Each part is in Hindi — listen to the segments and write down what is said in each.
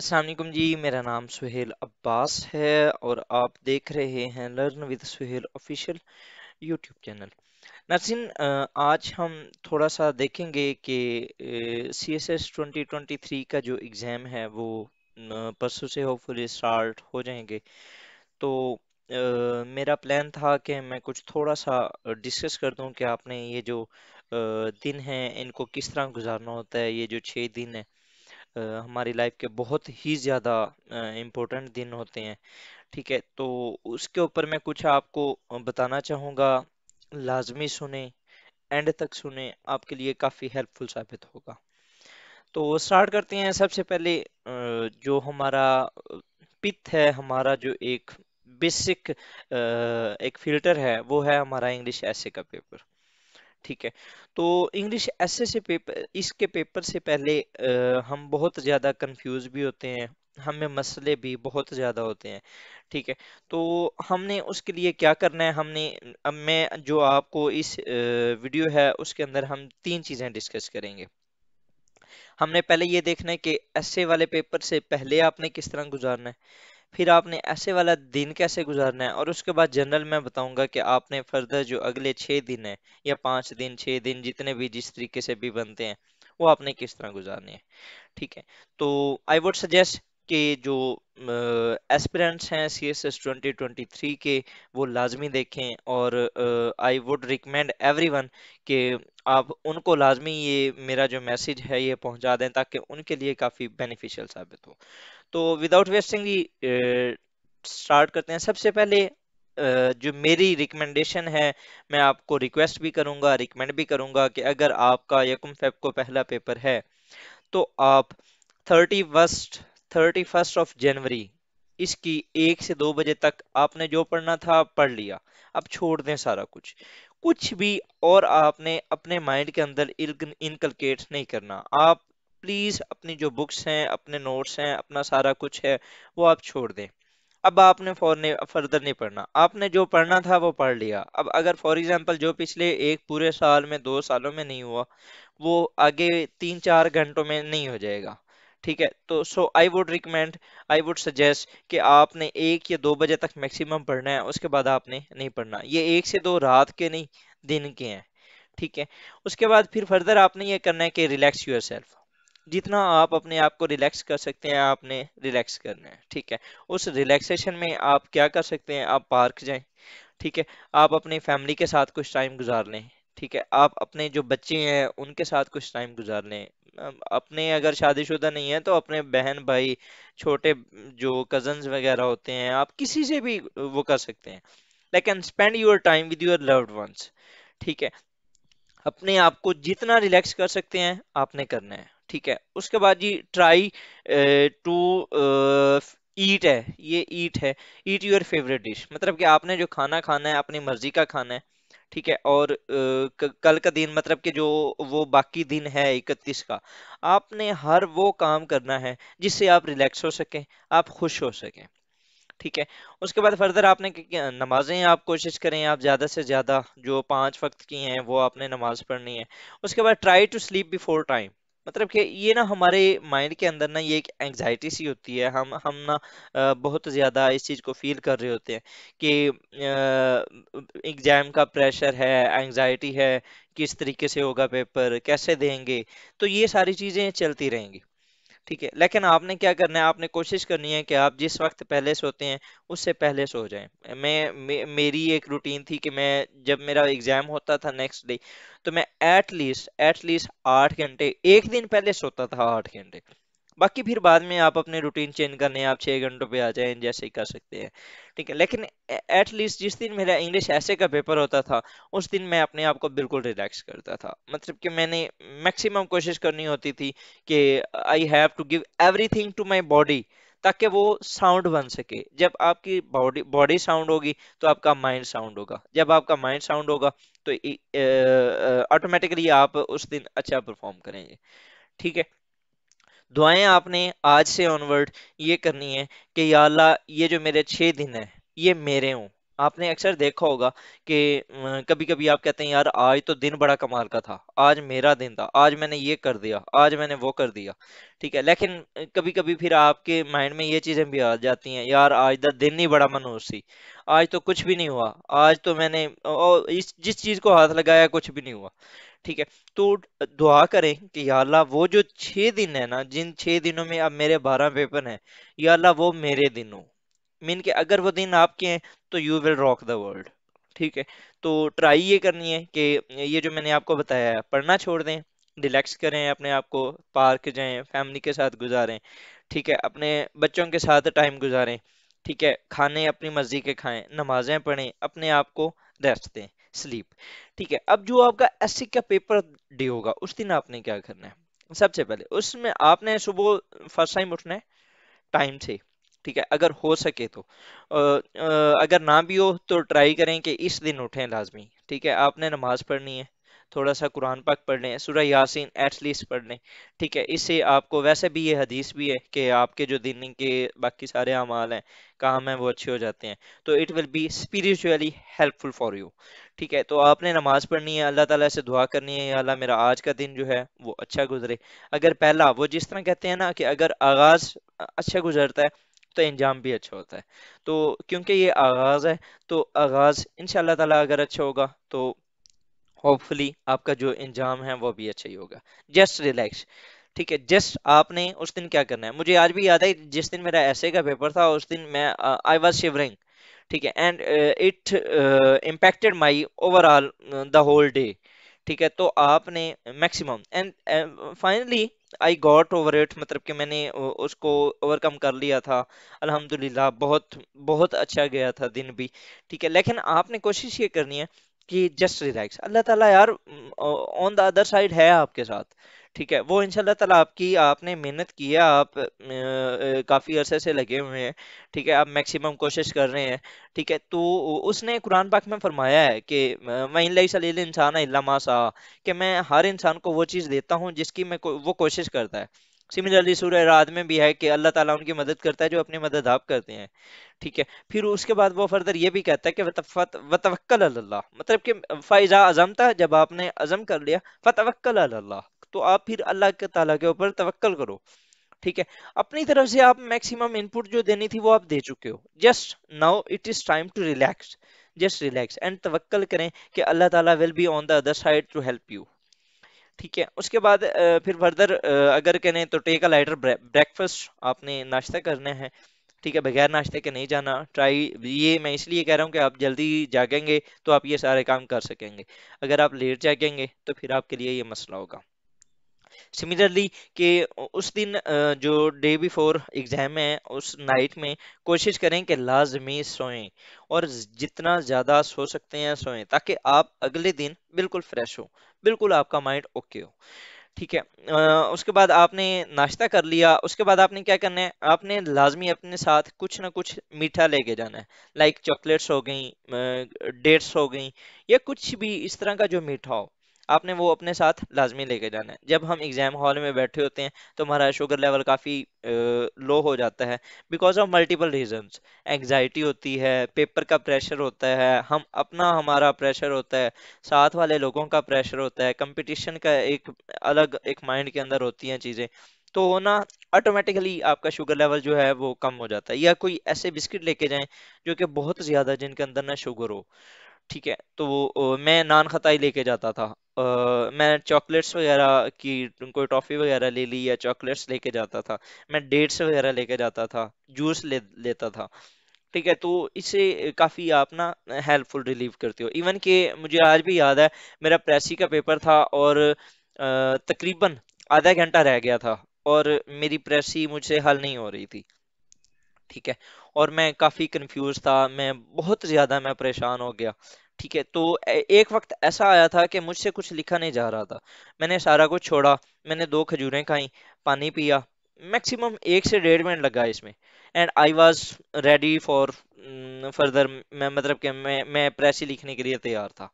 असलकुम जी मेरा नाम सुहेल अब्बास है और आप देख रहे हैं learn with Suhel official YouTube channel नरसिन आज हम थोड़ा सा देखेंगे कि C S S twenty twenty three का जो एग्ज़ाम है वो परसों से होपफुली स्टार्ट हो जाएंगे तो आ, मेरा प्लान था कि मैं कुछ थोड़ा सा डिस्कस कर दूं कि आपने ये जो आ, दिन हैं इनको किस तरह गुजारना होता है ये जो छः दिन है हमारी लाइफ के बहुत ही ज़्यादा इम्पोर्टेंट दिन होते हैं ठीक है तो उसके ऊपर मैं कुछ आपको बताना चाहूँगा लाजमी सुने एंड तक सुने आपके लिए काफ़ी हेल्पफुल साबित होगा तो स्टार्ट करते हैं सबसे पहले जो हमारा पित्त है हमारा जो एक बेसिक एक फिल्टर है वो है हमारा इंग्लिश ऐसे का पेपर ठीक है तो इंग्लिश ऐसे से पेपर इसके पेपर से पहले आ, हम बहुत ज़्यादा कंफ्यूज भी होते हैं हमें मसले भी बहुत ज़्यादा होते हैं ठीक है तो हमने उसके लिए क्या करना है हमने अब मैं जो आपको इस वीडियो है उसके अंदर हम तीन चीज़ें डिस्कस करेंगे हमने पहले ये देखना है कि ऐसे वाले पेपर से पहले आपने किस तरह गुजारना है फिर आपने ऐसे वाला दिन कैसे गुजारना है और उसके बाद जनरल मैं बताऊंगा कि आपने फर्दर जो अगले छः दिन है या पाँच दिन छः दिन जितने भी जिस तरीके से भी बनते हैं वो आपने किस तरह गुजारनी है ठीक है तो आई वुड सजेस्ट के जो एस्पिरेंट्स हैं C S S twenty twenty three के वो लाजमी देखें और I would recommend everyone के आप उनको लाजमी ये मेरा जो मैसेज है ये पहुंचा दें ताकि उनके लिए काफ़ी बेनिफिशियल साबित हो तो विदाउट वेस्टिंग ही स्टार्ट करते हैं सबसे पहले जो मेरी रिकमेंडेशन है मैं आपको रिक्वेस्ट भी करूंगा रिकमेंड भी करूंगा कि अगर आपका यकुम फेब को पहला पेपर है तो आप thirty first thirty first of January इसकी एक से दो बजे तक आपने जो पढ़ना था पढ़ लिया अब छोड़ दें सारा कुछ कुछ भी और आपने अपने माइंड के अंदर इनकलकेट नहीं करना आप प्लीज़ अपनी जो बुक्स हैं अपने नोट्स हैं अपना सारा कुछ है वो आप छोड़ दें अब आपने फॉर फर्दर नहीं पढ़ना आपने जो पढ़ना था वो पढ़ लिया अब अगर फॉर एग्जांपल जो पिछले एक पूरे साल में दो सालों में नहीं हुआ वो आगे तीन चार घंटों में नहीं हो जाएगा ठीक है तो so I would recommend I would suggest कि आपने एक या दो बजे तक मैक्सिमम पढ़ना है उसके बाद आपने नहीं पढ़ना ये एक से दो रात के नहीं दिन के हैं ठीक है उसके बाद फिर फर्दर आपने ये करना है कि रिलैक्स यूर सेल्फ जितना आप अपने आप को रिलैक्स कर सकते हैं आपने रिलैक्स करना है ठीक है उस रिलैक्सेशन में आप क्या कर सकते हैं आप पार्क जाएं ठीक है आप अपनी फैमिली के साथ कुछ टाइम गुजार लें ठीक है आप अपने जो बच्चे हैं उनके साथ कुछ टाइम गुजार लें अपने अगर शादीशुदा नहीं है तो अपने बहन भाई छोटे जो कजन्स वगैरह होते हैं आप किसी से भी वो कर सकते हैं लेकिन spend your time with your loved ones ठीक है अपने आप को जितना रिलैक्स कर सकते हैं आपने करना है ठीक है उसके बाद जी ट्राई टू ईट है ये ईट है ईट योर फेवरेट डिश मतलब कि आपने जो खाना खाना है अपनी मर्जी का खाना है ठीक है और कल का दिन मतलब कि जो वो बाकी दिन है इकतीस का आपने हर वो काम करना है जिससे आप रिलैक्स हो सकें आप खुश हो सकें ठीक है उसके बाद फर्दर आपने नमाजें आप कोशिश करें आप ज़्यादा से ज़्यादा जो पांच वक्त की हैं वो आपने नमाज पढ़नी है उसके बाद try to sleep before time मतलब कि ये ना हमारे माइंड के अंदर ना ये एक एंग्जाइटी सी होती है हम हम ना बहुत ज़्यादा इस चीज़ को फील कर रहे होते हैं कि एग्ज़ाम का प्रेशर है एंग्जाइटी है किस तरीके से होगा पेपर कैसे देंगे तो ये सारी चीज़ें चलती रहेंगी ठीक है लेकिन आपने क्या करना है आपने कोशिश करनी है कि आप जिस वक्त पहले सोते हैं उससे पहले सो जाएं मैं मे, मेरी एक रूटीन थी कि मैं जब मेरा एग्ज़ाम होता था नेक्स्ट डे तो मैं एटलीस्ट एटलीस्ट आठ घंटे एक दिन पहले सोता था आठ घंटे बाकी फिर बाद में आप अपने रूटीन चेंज करने आप छः घंटों पे आ जाएं जैसे ही कर सकते हैं ठीक है लेकिन एटलीस्ट जिस दिन मेरा इंग्लिश ऐसे का पेपर होता था उस दिन मैं अपने आप को बिल्कुल रिलैक्स करता था मतलब कि मैंने मैक्सिमम कोशिश करनी होती थी कि I have to give thing to my body ताकि वो साउंड बन सके जब आपकी बॉडी बॉडी साउंड होगी तो आपका माइंड साउंड होगा जब आपका माइंड साउंड होगा तो ऑटोमेटिकली आप उस दिन अच्छा परफॉर्म करेंगे ठीक है दुआएं आपने आज से ऑनवर्ड ये करनी है कि या अल्लाह ये जो मेरे छः दिन हैं ये मेरे हों आपने अक्सर देखा होगा कि कभी कभी आप कहते हैं यार आज तो दिन बड़ा कमाल का था आज मेरा दिन था आज मैंने ये कर दिया आज मैंने वो कर दिया ठीक है लेकिन कभी कभी फिर आपके माइंड में ये चीजें भी आ जाती हैं यार आज का दिन ही बड़ा मनोज सी आज तो कुछ भी नहीं हुआ आज तो मैंने इस जिस चीज को हाथ लगाया कुछ भी नहीं हुआ ठीक है तो दुआ करें कि यार ला वो जो छः दिन है ना जिन छः दिनों में अब मेरे बारह पेपर हैं या ला वो मेरे दिन हो मीन के अगर वो दिन आपके हैं तो you will rock the world ठीक है तो ट्राई ये करनी है कि ये जो मैंने आपको बताया है पढ़ना छोड़ दें रिलैक्स करें अपने आप को पार्क जाएं फैमिली के साथ गुजारें ठीक है अपने बच्चों के साथ टाइम गुजारें ठीक है खाने अपनी मर्जी के खाएं नमाजें पढ़ें अपने आप को रेस्ट दें स्लीप ठीक है अब जो आपका एस का पेपर डे होगा उस दिन आपने क्या करना है सबसे पहले उसमें आपने सुबह फर्स्ट टाइम उठना है टाइम से ठीक है अगर हो सके तो अगर ना भी हो तो ट्राई करें कि इस दिन उठें लाजमी ठीक है आपने नमाज पढ़नी है थोड़ा सा कुरान पाक पढ़ लें सुरह यासीन एटलीस्ट पढ़ लें ठीक है इससे आपको वैसे भी ये हदीस भी है कि आपके जो दिन के बाकी सारे अमाल हैं काम हैं वो अच्छे हो जाते हैं तो it will be spiritually helpful for you ठीक है तो आपने नमाज पढ़नी है अल्लाह ताला से दुआ करनी है अल्लाह मेरा आज का दिन जो है वो अच्छा गुजरे अगर पहला वो जिस तरह कहते हैं ना कि अगर आगाज़ अच्छा गुजरता है तो इंजाम भी अच्छा होता है तो क्योंकि ये आगाज़ है तो आगाज़ इन ताला अगर अच्छा होगा तो होपफुली आपका जो इंजाम है वो भी अच्छा ही होगा जस्ट रिलैक्स ठीक है जस्ट आपने उस दिन क्या करना है मुझे आज भी याद है जिस दिन मेरा ऐसे का पेपर था उस दिन मैं आई वॉज शिवरिंग ठीक है and it impacted my overall the whole day ठीक है तो आपने maximum and finally I got over it मतलब कि मैंने उसको ओवरकम कर लिया था अल्हम्दुलिल्लाह बहुत बहुत अच्छा गया था दिन भी ठीक है लेकिन आपने कोशिश ये करनी है कि जस्ट रिलैक्स अल्लाह ताला यार ऑन द अदर साइड है आपके साथ ठीक है वो इंशाल्लाह ताला आपकी आपने मेहनत की है आप आ, काफ़ी अरसे से लगे हुए हैं ठीक है आप मैक्सिमम कोशिश कर रहे हैं ठीक है तो उसने कुरान पाक में फरमाया है कि मैं सलील इंसान अल्लामा सा कि मैं हर इंसान को वो चीज़ देता हूँ जिसकी मैं वो कोशिश करता है सिमिलरली सूर्य रात में भी है कि अल्लाह ताला उनकी मदद करता है जो अपनी मदद आप करते हैं ठीक है फिर उसके बाद वो फर्दर ये भी कहता है कि वतवक्ल अल्लाह मतलब कि फ़ैज़ा अज़म था जब आपने अज़म कर लिया फतवक्कल अल्लाह तो आप फिर अल्लाह के ताला के ऊपर तवक्ल करो ठीक है अपनी तरफ से आप मैक्सिमम इनपुट जो देनी थी वो आप दे चुके हो just now it is time to relax just relax and तवक्ल करें कि Allah Taala will be on the other side to help you ठीक है उसके बाद फिर फर्दर अगर कहने तो टेक अ लाइटर ब्रेकफास्ट आपने नाश्ता करना है ठीक है बगैर नाश्ते के नहीं जाना ट्राई ये मैं इसलिए कह रहा हूँ कि आप जल्दी जागेंगे तो आप ये सारे काम कर सकेंगे अगर आप लेट जागेंगे तो फिर आपके लिए ये मसला होगा सिमिलरली कि उस दिन जो डे बिफोर एग्ज़ाम है उस नाइट में कोशिश करें कि लाजमी सोएं और जितना ज़्यादा सो सकते हैं सोएं ताकि आप अगले दिन बिल्कुल फ्रेश हो बिल्कुल आपका माइंड ओके हो ठीक है आ, उसके बाद आपने नाश्ता कर लिया उसके बाद आपने क्या करना है आपने लाजमी अपने साथ कुछ ना कुछ मीठा लेके जाना है लाइक चॉकलेट्स हो गई डेट्स हो गई या कुछ भी इस तरह का जो मीठा हो आपने वो अपने साथ लाजमी लेके जाना है जब हम एग्ज़ाम हॉल में बैठे होते हैं तो हमारा शुगर लेवल काफ़ी लो हो जाता है because of multiple reasons anxiety होती है पेपर का प्रेशर होता है हम अपना हमारा प्रेशर होता है साथ वाले लोगों का प्रेशर होता है कंपटीशन का एक अलग एक माइंड के अंदर होती हैं चीज़ें तो ना ऑटोमेटिकली आपका शुगर लेवल जो है वो कम हो जाता है या कोई ऐसे बिस्किट लेके जाएं जो कि बहुत ज़्यादा जिनके अंदर ना शुगर हो ठीक है तो मैं नान खताई लेके जाता था आ, मैं चॉकलेट्स वगैरह की कोई टॉफ़ी वगैरह ले ली या चॉकलेट्स लेके जाता था मैं डेट्स वगैरह लेके जाता था जूस ले लेता था ठीक है तो इसे काफ़ी आप ना हेल्पफुल रिलीव करते हो इवन कि मुझे आज भी याद है मेरा प्रेसी का पेपर था और तकरीबन आधा घंटा रह गया था और मेरी प्रेसी मुझसे हल नहीं हो रही थी ठीक है और मैं काफ़ी कंफ्यूज था मैं बहुत ज़्यादा मैं परेशान हो गया ठीक है तो एक वक्त ऐसा आया था कि मुझसे कुछ लिखा नहीं जा रहा था मैंने सारा कुछ छोड़ा मैंने दो खजूरें खाई पानी पिया मैक्सिमम एक से डेढ़ मिनट लगा इसमें and I was ready for further मैं मतलब कि मैं मैं प्रेस ही लिखने के लिए तैयार था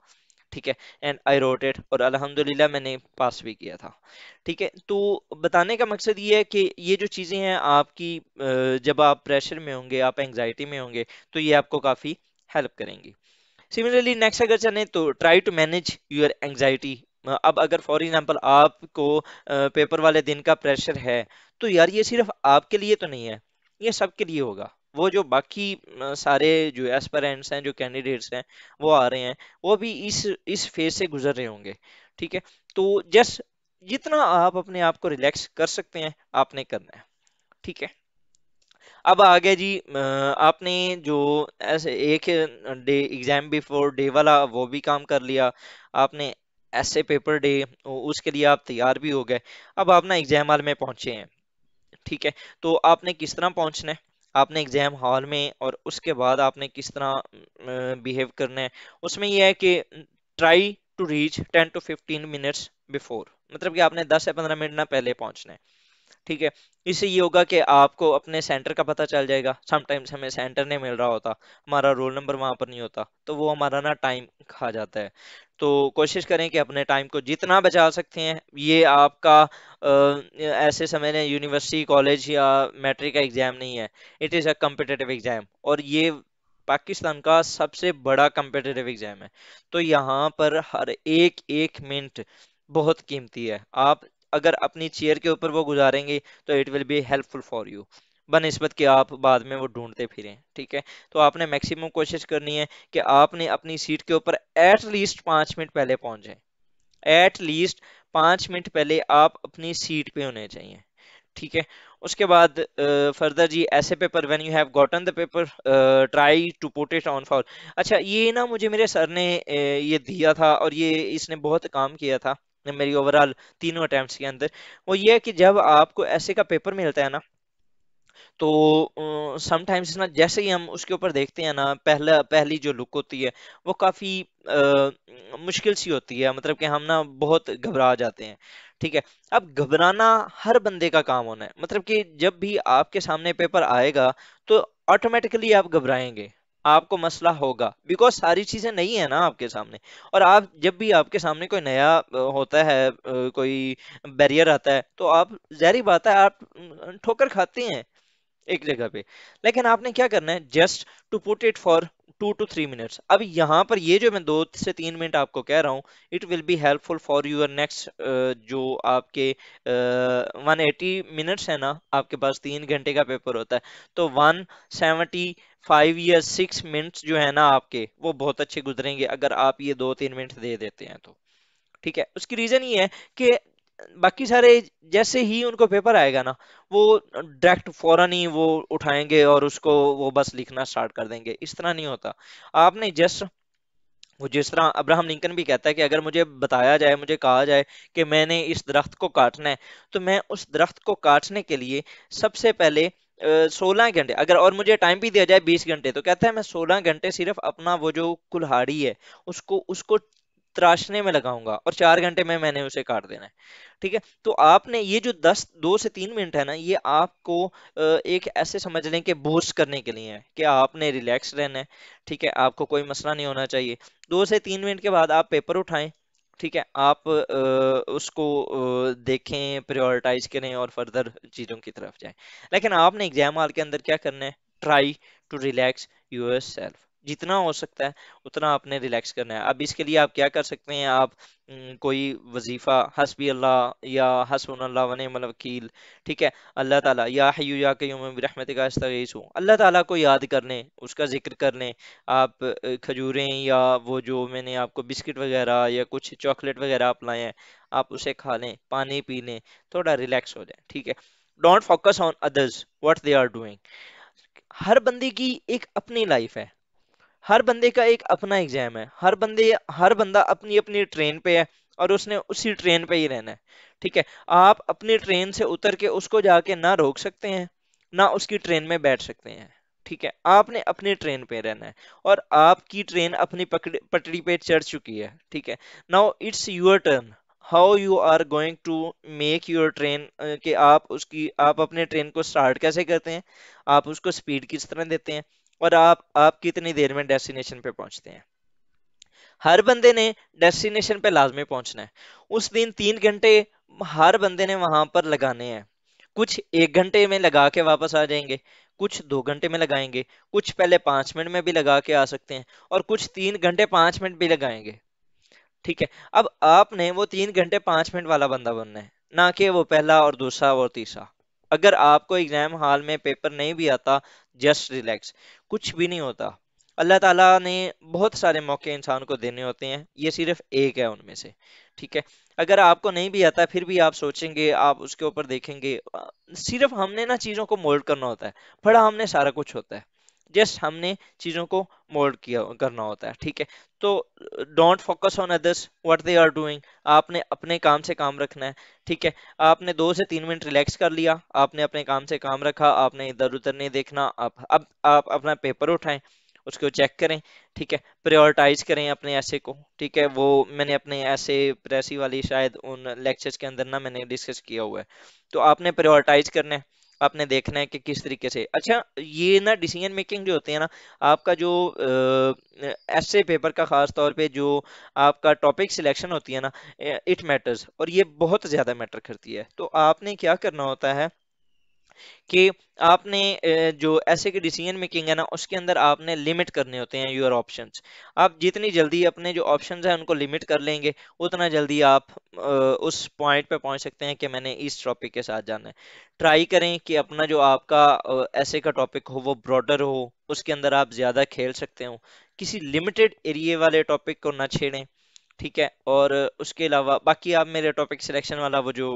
ठीक है एंड आई रोट इट और अल्हम्दुलिल्लाह मैंने पास भी किया था ठीक है तो बताने का मकसद ये है कि ये जो चीज़ें हैं आपकी जब आप प्रेशर में होंगे आप एंगजाइटी में होंगे तो ये आपको काफ़ी हेल्प करेंगी सिमिलरली नेक्स्ट अगर चलें तो try to manage your anxiety अब अगर फॉर एग्जांपल आपको पेपर वाले दिन का प्रेशर है तो यार ये सिर्फ आपके लिए तो नहीं है ये सबके लिए होगा वो जो बाकी सारे जो एस्परेंट्स हैं जो कैंडिडेट्स हैं वो आ रहे हैं वो भी इस इस फेज से गुजर रहे होंगे ठीक है तो जस्ट जितना आप अपने आप को रिलैक्स कर सकते हैं आपने करना है ठीक है अब आ गया जी आपने जो ऐसे एक डे एग्ज़ाम बिफोर डे वाला वो भी काम कर लिया आपने ऐसे पेपर डे उसके लिए आप तैयार भी हो गए अब आप ना एग्ज़ाम हॉल में पहुंचे हैं ठीक है तो आपने किस तरह पहुंचना है आपने एग्ज़ाम हॉल में और उसके बाद आपने किस तरह बिहेव करना है उसमें यह है कि try to reach ten to fifteen minutes before मतलब कि आपने दस से पंद्रह मिनट ना पहले पहुंचना है ठीक है इससे ये होगा कि आपको अपने सेंटर का पता चल जाएगा समटाइम्स हमें सेंटर नहीं मिल रहा होता हमारा रोल नंबर वहाँ पर नहीं होता तो वो हमारा ना टाइम खा जाता है तो कोशिश करें कि अपने टाइम को जितना बचा सकते हैं ये आपका आ, ऐसे समय में यूनिवर्सिटी कॉलेज या मैट्रिक का एग्ज़ाम नहीं है it is a competitive exam और ये पाकिस्तान का सबसे बड़ा कम्पिटेटिव एग्ज़ाम है तो यहाँ पर हर एक एक मिनट बहुत कीमती है आप अगर अपनी चेयर के ऊपर वो गुजारेंगे तो it will be helpful for you बनस्बत कि आप बाद में वो ढूंढते फिरें ठीक है तो आपने मैक्सिमम कोशिश करनी है कि आपने अपनी सीट के ऊपर एट लीस्ट पाँच मिनट पहले पहुँच जाए एट लीस्ट पाँच मिनट पहले आप अपनी सीट पे होने चाहिए ठीक है उसके बाद फर्दर जी ऐसे paper when you have gotten the paper try to put it on for अच्छा ये ना मुझे मेरे सर ने ये दिया था और ये इसने बहुत काम किया था मेरी ओवरऑल तीनों अटैम्प्ट के अंदर वो ये है कि जब आपको ऐसे का पेपर मिलता है ना तो समटाइम्स ना जैसे ही हम उसके ऊपर देखते हैं ना पहला पहली जो लुक होती है वो काफ़ी मुश्किल सी होती है मतलब कि हम ना बहुत घबरा जाते हैं ठीक है अब घबराना हर बंदे का काम होना है मतलब कि जब भी आपके सामने पेपर आएगा तो ऑटोमेटिकली आप घबराएंगे आपको मसला होगा बिकॉज सारी चीज़ें नहीं है ना आपके सामने और आप जब भी आपके सामने कोई नया होता है कोई बैरियर आता है तो आप जहरी बात है आप ठोकर खाते हैं एक जगह पे लेकिन आपने क्या करना है just to put it for two two three minutes अब यहाँ पर ये जो मैं दो से तीन मिनट आपको कह रहा हूँ it will be helpful for your next जो आपके वन एटी मिनट्स है ना आपके पास तीन घंटे का पेपर होता है तो वन सेवेंटी फाइव या सिक्स मिनट्स जो है ना आपके वो बहुत अच्छे गुजरेंगे अगर आप ये दो तीन मिनट दे देते हैं तो ठीक है उसकी रीजन ये है कि बाकी सारे जैसे ही उनको पेपर आएगा ना वो डायरेक्ट फौरन ही वो उठाएंगे और उसको वो बस लिखना स्टार्ट कर देंगे इस तरह नहीं होता आपने जस वो जिस तरह अब्राहम लिंकन भी कहता है कि अगर मुझे बताया जाए मुझे कहा जाए कि मैंने इस दरख्त को काटना है तो मैं उस दरख्त को काटने के लिए सबसे पहले सोलह घंटे अगर और मुझे टाइम भी दिया जाए बीस घंटे तो कहता है मैं सोलह घंटे सिर्फ अपना वो जो कुल्हाड़ी है उसको उसको तराशने में लगाऊंगा और चार घंटे में मैंने उसे काट देना है ठीक है तो आपने ये जो दस दो से तीन मिनट है ना ये आपको एक ऐसे समझ लें कि बूस्ट करने के लिए है कि आपने रिलैक्स रहना है ठीक है आपको कोई मसला नहीं होना चाहिए दो से तीन मिनट के बाद आप पेपर उठाएं ठीक है आप उसको देखें प्रायोरिटाइज करें और फर्दर चीज़ों की तरफ जाएं लेकिन आपने एग्जाम हाल के अंदर क्या करना है try to relax yourself जितना हो सकता है उतना आपने रिलैक्स करना है अब इसके लिए आप क्या कर सकते हैं आप कोई वजीफ़ा हसबी अल्लाह या हसन अल्लाह वन वकील ठीक है अल्लाह ताला या हयू या कयूम रहमत का इस अल्लाह ताला को याद करने उसका जिक्र करने आप खजूरें या वो जो मैंने आपको बिस्किट वगैरह या कुछ चॉकलेट वगैरह आप लाए हैं आप उसे खा लें पानी पी लें थोड़ा रिलैक्स हो जाए ठीक है don't focus on others what they are doing हर बंदे की एक अपनी लाइफ है हर बंदे का एक अपना एग्जाम है हर बंदे हर बंदा अपनी अपनी ट्रेन पे है और उसने उसी ट्रेन पे ही रहना है ठीक है आप अपनी ट्रेन से उतर के उसको जाके ना रोक सकते हैं ना उसकी ट्रेन में बैठ सकते हैं ठीक है आपने अपनी ट्रेन पे रहना है और आपकी ट्रेन अपनी पटरी पे चढ़ चुकी है ठीक है now it's your turn how you are going to make your train के आप उसकी आप अपने ट्रेन को स्टार्ट कैसे करते हैं आप उसको स्पीड किस तरह देते हैं और आप आप कितनी देर में डेस्टिनेशन पे पहुंचते हैं हर बंदे ने डेस्टिनेशन पे लाजमी पहुंचना है उस दिन तीन घंटे हर बंदे ने वहां पर लगाने हैं कुछ एक घंटे में लगा के वापस आ जाएंगे कुछ दो घंटे में लगाएंगे कुछ पहले पांच मिनट में भी लगा के आ सकते हैं और कुछ तीन घंटे पांच मिनट भी लगाएंगे ठीक है अब आपने वो तीन घंटे पांच मिनट वाला बंदा बनना है ना कि वो पहला और दूसरा और तीसरा अगर आपको एग्ज़ाम हाल में पेपर नहीं भी आता जस्ट रिलैक्स कुछ भी नहीं होता अल्लाह ताला ने बहुत सारे मौके इंसान को देने होते हैं ये सिर्फ एक है उनमें से ठीक है अगर आपको नहीं भी आता फिर भी आप सोचेंगे आप उसके ऊपर देखेंगे सिर्फ हमने ना चीज़ों को मोल्ड करना होता है फड़ा हमने सारा कुछ होता है जस्ट हमने चीज़ों को मोल्ड किया करना होता है ठीक है तो don't focus on others what they are doing आपने अपने काम से काम रखना है ठीक है आपने दो से तीन मिनट रिलैक्स कर लिया आपने अपने काम से काम रखा आपने इधर उधर नहीं देखना आप अब आप अपना पेपर उठाएं उसको चेक करें ठीक है प्रायोरिटाइज करें अपने ऐसे को ठीक है वो मैंने अपने ऐसे प्रेसी वाली शायद उन लेक्चर्स के अंदर ना मैंने डिस्कस किया हुआ है तो आपने प्रायोरिटाइज करना है आपने देखना है कि किस तरीके से अच्छा ये ना डिसीजन मेकिंग जो होती है ना आपका जो ऐसे पेपर का खास तौर पे जो आपका टॉपिक सिलेक्शन होती है ना इट मैटर्स और ये बहुत ज़्यादा मैटर करती है तो आपने क्या करना होता है कि आपने जो ऐसे के डिसीजन मेकिंग है ना उसके अंदर आपने लिमिट करने होते हैं योर ऑप्शन आप जितनी जल्दी अपने जो ऑप्शन हैं उनको लिमिट कर लेंगे उतना जल्दी आप उस पॉइंट पे पहुंच सकते हैं कि मैंने इस टॉपिक के साथ जाना है ट्राई करें कि अपना जो आपका ऐसे का टॉपिक हो वो ब्रॉडर हो उसके अंदर आप ज़्यादा खेल सकते हो किसी लिमिटेड एरिए वाले टॉपिक को ना छेड़ें ठीक है और उसके अलावा बाकी आप मेरे टॉपिक सिलेक्शन वाला वो जो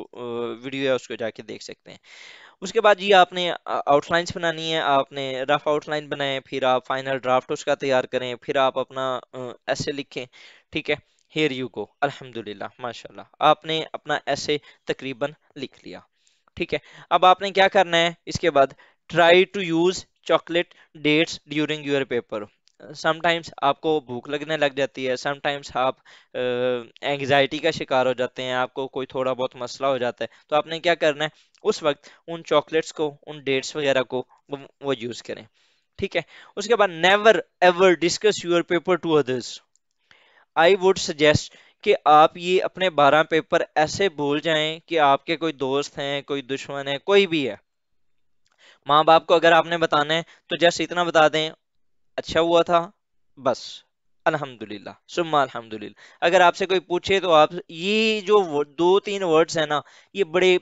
वीडियो है उसको जाके देख सकते हैं उसके बाद जी आपने आउटलाइंस बनानी है आपने रफ आउटलाइन बनाए फिर आप फाइनल ड्राफ्ट उसका तैयार करें फिर आप अपना ऐसे लिखें ठीक है हेयर यू गो अल्हम्दुलिल्लाह माशाल्लाह आपने अपना ऐसे तकरीबन लिख लिया ठीक है अब आपने क्या करना है इसके बाद try to use chocolate dates during your paper sometimes आपको भूख लगने लग जाती है समटाइम्स आप एंग्जाइटी का शिकार हो जाते हैं आपको कोई थोड़ा बहुत मसला हो जाता है तो आपने क्या करना है उस वक्त उन चॉकलेट्स को उन डेट्स वगैरह को वो, यूज़ करें ठीक है उसके बाद never ever discuss your paper to others I would suggest कि आप ये अपने बारह पेपर ऐसे भूल जाएं कि आपके कोई दोस्त हैं कोई दुश्मन है कोई भी है माँ बाप को अगर आपने बताना है तो जस्ट इतना बता दें अच्छा हुआ था बस अल्हम्दुलिल्लाह सुम्मा अल्हम्दुलिल्लाह अगर आपसे कोई पूछे तो आप ये जो दो तीन वर्ड्स हैं ना ये बड़े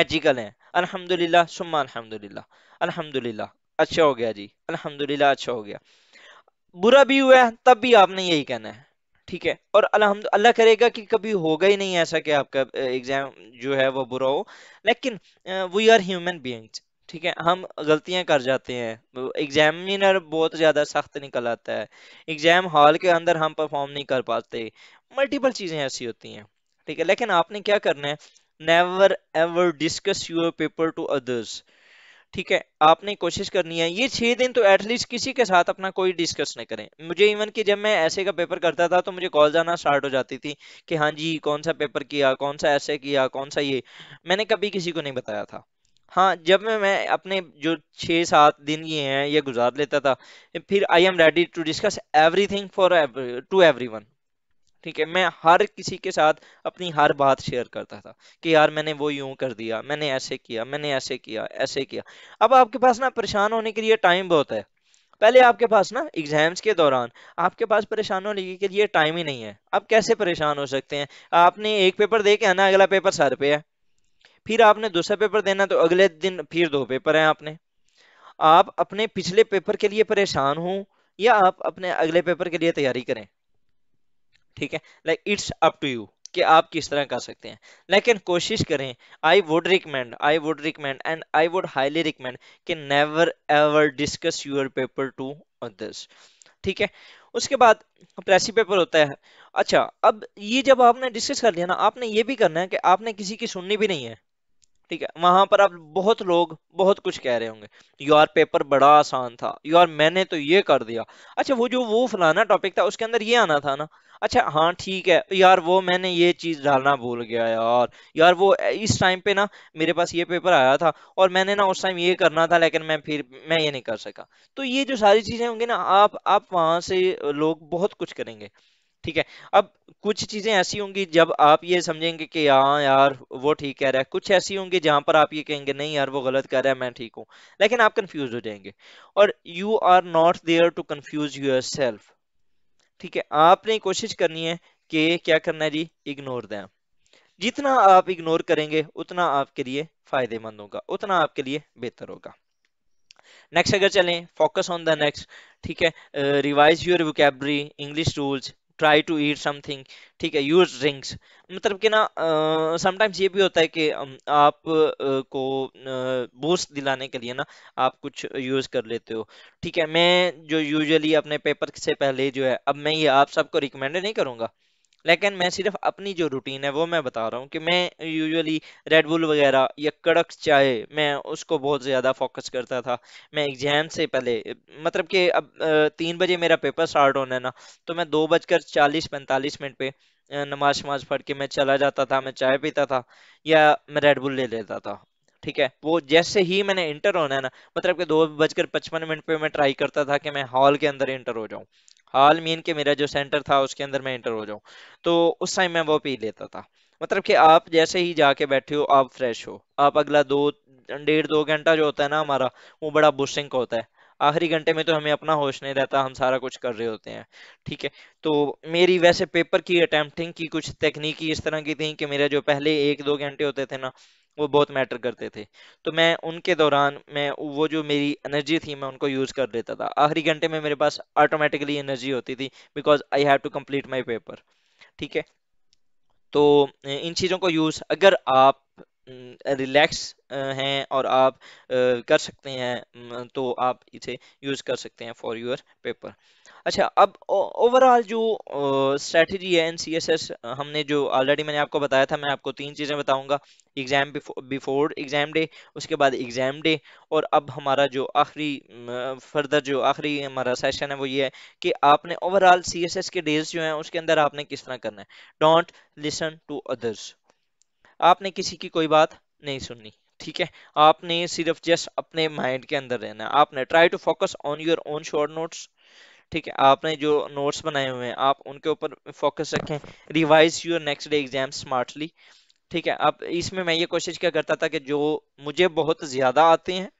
मैजिकल हैं अल्हम्दुलिल्लाह सुम्मा अल्हम्दुलिल्लाह अल्हम्दुलिल्लाह अच्छा हो गया जी अल्हम्दुलिल्लाह अच्छा हो गया बुरा भी हुआ है तब भी आपने यही कहना है ठीक है और अलहमद अल्लाह करेगा कि कभी होगा ही नहीं ऐसा कि आपका एग्जाम जो है वो बुरा हो लेकिन वी आर ह्यूमन बींग्स ठीक है हम गलतियां कर जाते हैं एग्जामिनर बहुत ज़्यादा सख्त निकल आता है एग्जाम हॉल के अंदर हम परफॉर्म नहीं कर पाते मल्टीपल चीज़ें ऐसी होती हैं ठीक है लेकिन आपने क्या करना है never ever discuss your paper to others ठीक है आपने कोशिश करनी है ये छः दिन तो एटलीस्ट किसी के साथ अपना कोई डिस्कस नहीं करें मुझे इवन कि जब मैं ऐसे का पेपर करता था तो मुझे कॉल जाना स्टार्ट हो जाती थी कि हाँ जी कौन सा पेपर किया कौन सा ऐसे किया कौन सा ये मैंने कभी किसी को नहीं बताया था हाँ जब मैं मैं अपने जो छः सात दिन ये हैं ये गुजार लेता था फिर I am ready to discuss everything for to everyone ठीक है मैं हर किसी के साथ अपनी हर बात शेयर करता था कि यार मैंने वो यूं कर दिया मैंने ऐसे किया मैंने ऐसे किया ऐसे किया अब आपके पास ना परेशान होने के लिए टाइम बहुत है पहले आपके पास ना एग्जाम्स के दौरान आपके पास परेशान होने के लिए टाइम ही नहीं है आप कैसे परेशान हो सकते हैं आपने एक पेपर दे के आना अगला पेपर सर पे है फिर आपने दूसरा पेपर देना तो अगले दिन फिर दो पेपर हैं आपने आप अपने पिछले पेपर के लिए परेशान हो या आप अपने अगले पेपर के लिए तैयारी करें ठीक है like it's up to you कि आप किस तरह कर सकते हैं लेकिन कोशिश करें I would recommend I would recommend and I would highly recommend कि never ever discuss your paper to others ठीक है उसके बाद प्रेसी पेपर होता है अच्छा अब ये जब आपने डिस्कस कर लिया ना आपने ये भी करना है कि आपने किसी की सुननी भी नहीं है ठीक है वहां पर आप बहुत लोग बहुत कुछ कह रहे होंगे यार पेपर बड़ा आसान था यार मैंने तो ये कर दिया अच्छा वो जो वो फलाना टॉपिक था उसके अंदर ये आना था ना अच्छा हाँ ठीक है यार वो मैंने ये चीज डालना भूल गया यार यार वो इस टाइम पे ना मेरे पास ये पेपर आया था और मैंने ना उस टाइम ये करना था लेकिन मैं फिर मैं ये नहीं कर सका तो ये जो सारी चीजें होंगी ना आप आप वहां से लोग बहुत कुछ करेंगे ठीक है अब कुछ चीज़ें ऐसी होंगी जब आप ये समझेंगे कि हाँ यार वो ठीक कह रहा है कुछ ऐसी होंगी जहां पर आप ये कहेंगे नहीं यार वो गलत कह रहा है मैं ठीक हूं लेकिन आप कंफ्यूज हो जाएंगे और you are not there to confuse yourself ठीक है आपने कोशिश करनी है कि क्या करना है जी इग्नोर दें जितना आप इग्नोर करेंगे उतना आपके लिए फायदेमंद होगा उतना आपके लिए बेहतर होगा नेक्स्ट अगर चलें फोकस ऑन द नेक्स्ट ठीक है revise your vocabulary English rules try to eat something ठीक है यूज ड्रिंक्स मतलब कि ना समटाइम्स ये भी होता है कि आप को बूस्ट दिलाने के लिए ना आप कुछ यूज कर लेते हो ठीक है मैं जो यूजुअली अपने पेपर से पहले जो है अब मैं ये आप सबको रिकमेंड नहीं करूँगा लेकिन मैं सिर्फ अपनी जो रूटीन है वो मैं बता रहा हूँ कि मैं यूजुअली रेडबुल वगैरह या कड़क चाय मैं उसको बहुत ज़्यादा फोकस करता था मैं एग्ज़ाम से पहले मतलब कि अब तीन बजे मेरा पेपर स्टार्ट होना है ना तो मैं दो बजकर चालीस पैंतालीस मिनट पे नमाज शमाज पढ़ के मैं चला जाता था मैं चाय पीता था या मैं रेडबुल ले लेता था ठीक है वो जैसे ही मैंने इंटर होना है ना मतलब कि दो बजकर पचपन मिनट पे मैं ट्राई करता था कि मैं हॉल के अंदर इंटर हो जाऊं हाल मीन के मेरा जो सेंटर था उसके अंदर मैं इंटर हो जाऊँ तो उस टाइम मैं वो पी लेता था मतलब कि आप जैसे ही जाके बैठे हो आप फ्रेश हो आप अगला दो डेढ़ दो घंटा जो होता है ना हमारा वो बड़ा बुशिंग का होता है आखिरी घंटे में तो हमें अपना होश नहीं रहता हम सारा कुछ कर रहे होते हैं ठीक है तो मेरी वैसे पेपर की अटैम्प्टिंग की कुछ तकनीकी इस तरह की थी कि मेरे जो पहले एक दो घंटे होते थे ना वो बहुत मैटर करते थे तो मैं उनके दौरान मैं वो जो मेरी एनर्जी थी मैं उनको यूज़ कर लेता था आखिरी घंटे में मेरे पास ऑटोमेटिकली एनर्जी होती थी because I have to complete my paper ठीक है तो इन चीज़ों को यूज़ अगर आप रिलैक्स हैं और आप कर सकते हैं तो आप इसे यूज़ कर सकते हैं फॉर योर पेपर अच्छा अब ओवरऑल जो स्ट्रेटजी है एनसीएसएस हमने जो ऑलरेडी मैंने आपको बताया था मैं आपको तीन चीज़ें बताऊंगा एग्ज़ाम बिफोर एग्ज़ाम डे उसके बाद एग्ज़ाम डे और अब हमारा जो आखिरी फर्दर जो आखिरी हमारा सेशन है वो ये है कि आपने ओवरऑल सी के डेज जो हैं उसके अंदर आपने किस तरह करना है डोंट लिसन टू अदर्स आपने किसी की कोई बात नहीं सुननी ठीक है आपने सिर्फ जस्ट अपने माइंड के अंदर रहना है आपने try to focus on your own short notes ठीक है आपने जो नोट्स बनाए हुए हैं आप उनके ऊपर फोकस रखें revise your next day exam smartly ठीक है अब इसमें मैं ये कोशिश क्या करता था कि जो मुझे बहुत ज़्यादा आते हैं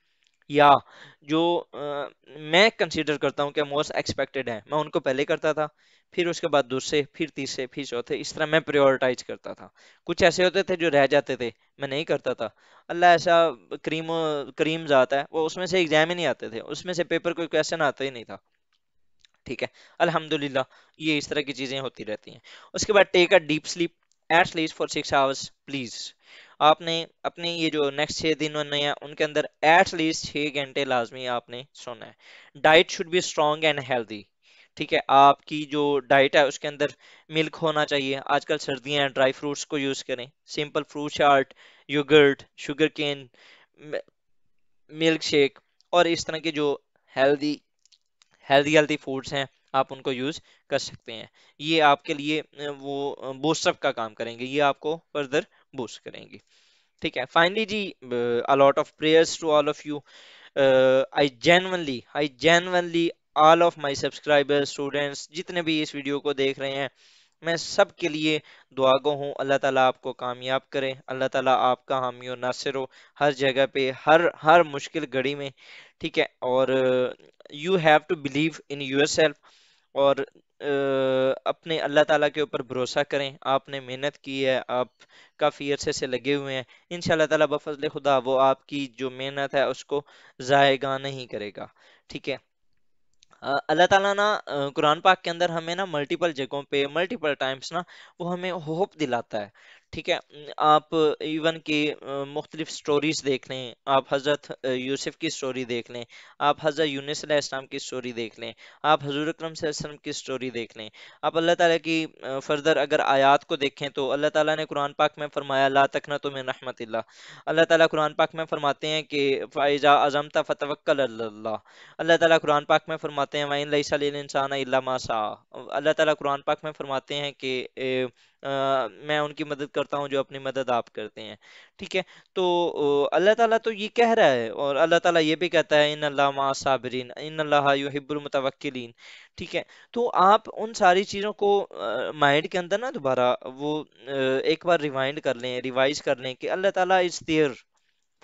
या जो आ, मैं कंसीडर करता हूँ कि मोस्ट एक्सपेक्टेड है मैं उनको पहले करता था फिर उसके बाद दूसरे फिर तीसरे फिर चौथे इस तरह मैं प्रायोरिटाइज करता था कुछ ऐसे होते थे जो रह जाते थे मैं नहीं करता था अल्लाह ऐसा क्रीम क्रीम आता है वो उसमें से एग्जाम ही नहीं आते थे उसमें से पेपर कोई क्वेश्चन आता ही नहीं था ठीक है अल्हम्दुलिल्लाह ये इस तरह की चीज़ें होती रहती हैं उसके बाद take a deep sleep at least for six hours please आपने अपने ये जो नेक्स्ट छः दिन बनने हैं उनके अंदर एट लीस्ट छः घंटे लाजमी आपने सोना है diet should be strong and healthy ठीक है आपकी जो डाइट है उसके अंदर मिल्क होना चाहिए आजकल सर्दियां ड्राई फ्रूट्स को यूज़ करें simple fruit short yogurt sugarcane milkshake और इस तरह के जो हेल्दी हेल्दी हेल्दी फूड्स हैं आप उनको यूज़ कर सकते हैं ये आपके लिए वो बोस्टअप का काम करेंगे ये आपको फर्दर बूस्ट करेंगे ठीक है फाइनली जी a lot of prayers to all of you I genuinely I genuinely all of my subscribers students जितने भी इस वीडियो को देख रहे हैं मैं सब के लिए दुआ गो हूँ अल्लाह ताला आपको कामयाब करे अल्लाह ताला आपका हामी और नासिर हो हर जगह पे हर हर मुश्किल घड़ी में ठीक है और you have to believe in yourself और अपने अल्लाह ताला के ऊपर भरोसा करें आपने मेहनत की है आप काफ़ी अरसे से लगे हुए हैं इन ताला बफजल खुदा वो आपकी जो मेहनत है उसको ज़ायगा नहीं करेगा ठीक है अल्लाह ताला ना कुरान पाक के अंदर हमें ना मल्टीपल जगहों पे मल्टीपल टाइम्स ना वो हमें होप दिलाता है ठीक है आप इवन की मुख्तलिफ स्टोरीज देख लें आप हज़रत यूसुफ की स्टोरी देख लें आप हज़रत यूनिस इस्लाम की स्टोरी देख लें आप हजूर अक्रम सेम की स्टोरी देख लें आप अल्लाह ताला की फर्दर अगर आयात को देखें तो अल्लाह ताला ने कुरान पाक में फरमाया ला तखना तो मैं रहमत अल्लाह ताला कुरान पाक में फरमाते हैं कि फ़ाइजा त फ़तवक्ल अल्लाह अल्लाह ताला कुरान पाक में फरमाते हैं वाइन लईसा इंसान अल्लाह तुरान पाक में फरमाते हैं कि आ, मैं उनकी मदद करता हूँ जो अपनी मदद आप करते हैं ठीक है तो अल्लाह ताला तो ये कह रहा है और अल्लाह ताला ये भी कहता है इन अल्लाह मा साबरीन इन अल्लाह युहिब्बुलमतवक्किलीन ठीक है तो आप उन सारी चीज़ों को माइंड के अंदर ना दोबारा वो एक बार रिवाइंड कर लें रिवाइज कर लें कि अल्लाह ताला is there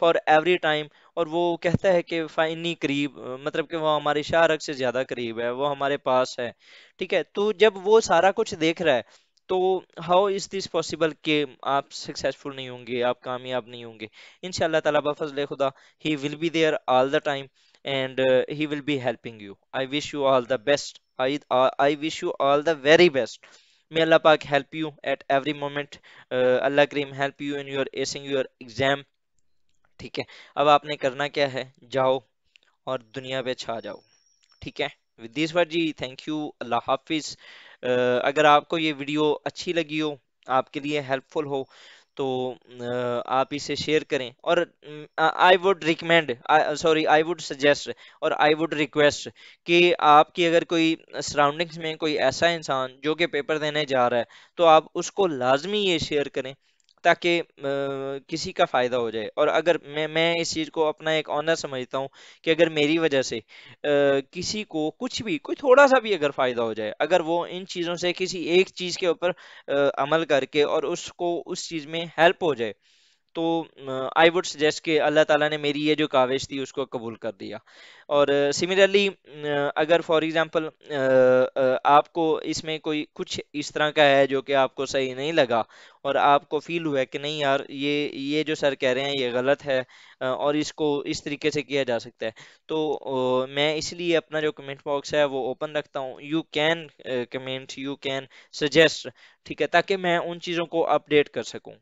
for every time और वो कहता है कि फाइनी करीब मतलब कि वो हमारे शाहरग से ज़्यादा करीब है वो हमारे पास है ठीक है तो जब वो सारा कुछ देख रहा है तो हाउ इज़ दिस पॉसिबल कि आप सक्सेसफुल नहीं होंगे आप कामयाब नहीं होंगे इन ताला बफजल खुदा he will be there all the time and he will be helping you I wish you all the best I I wish you all the very best may Allah पाक help you at every moment Allah करीम help you in your acing your exam ठीक है अब आपने करना क्या है जाओ और दुनिया पे छा जाओ ठीक है with this word thank you Allah हाफिज़ अगर आपको ये वीडियो अच्छी लगी हो आपके लिए हेल्पफुल हो तो आप इसे शेयर करें और I would recommend sorry I would suggest और आई वुड रिक्वेस्ट कि आपकी अगर कोई सराउंडिंग्स में कोई ऐसा इंसान जो कि पेपर देने जा रहा है तो आप उसको लाजमी ये शेयर करें ताकि किसी का फ़ायदा हो जाए और अगर मैं मैं इस चीज़ को अपना एक ऑनर समझता हूँ कि अगर मेरी वजह से आ, किसी को कुछ भी कोई थोड़ा सा भी अगर फ़ायदा हो जाए अगर वो इन चीज़ों से किसी एक चीज़ के ऊपर अमल करके और उसको उस चीज़ में हेल्प हो जाए तो आई वुड सजेस्ट कि अल्लाह ताला ने मेरी ये जो काविश थी उसको कबूल कर दिया और सिमिलरली अगर फॉर एग्ज़ाम्पल आपको इसमें कोई कुछ इस तरह का है जो कि आपको सही नहीं लगा और आपको फील हुआ कि नहीं यार ये ये जो सर कह रहे हैं ये गलत है और इसको इस तरीके से किया जा सकता है तो मैं इसलिए अपना जो कमेंट बॉक्स है वो ओपन रखता हूँ you can comment you can suggest ठीक है ताकि मैं उन चीज़ों को अपडेट कर सकूँ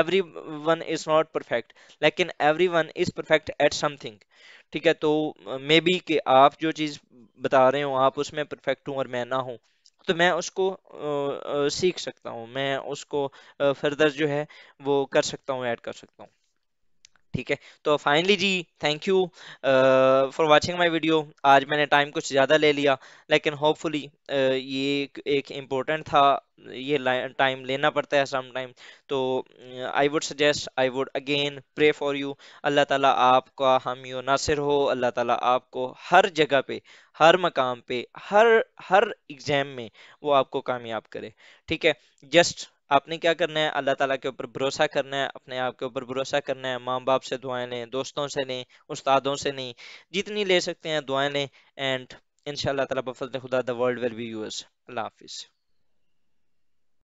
everyone is not perfect लेकिन everyone is perfect at something ठीक है तो मे बी कि आप जो चीज़ बता रहे हो आप उसमें परफेक्ट हूँ और मैं ना हूँ तो मैं उसको सीख सकता हूँ मैं उसको फर्दर जो है वो कर सकता हूँ ऐड कर सकता हूँ ठीक है तो फाइनली जी thank you for watching my video आज मैंने टाइम कुछ ज़्यादा ले लिया लेकिन होपफुली uh, ये एक इम्पोर्टेंट था ये टाइम लेना पड़ता है सम टाइम तो I would suggest I would again pray for you Allah ताला आपका हम यो नासिर हो अल्लाह ताला आपको हर जगह पे हर मकाम पे हर हर एग्ज़ाम में वो आपको कामयाब करे ठीक है जस्ट आपने क्या करना है अल्लाह ताला के ऊपर भरोसा करना है अपने आप के ऊपर भरोसा करना है माँ बाप से दुआएं लें दोस्तों से लें उस्तादों से लें जितनी ले सकते हैं दुआएं लें एंड इन शाह तला खुदा the world will be yours Allah हाफिज़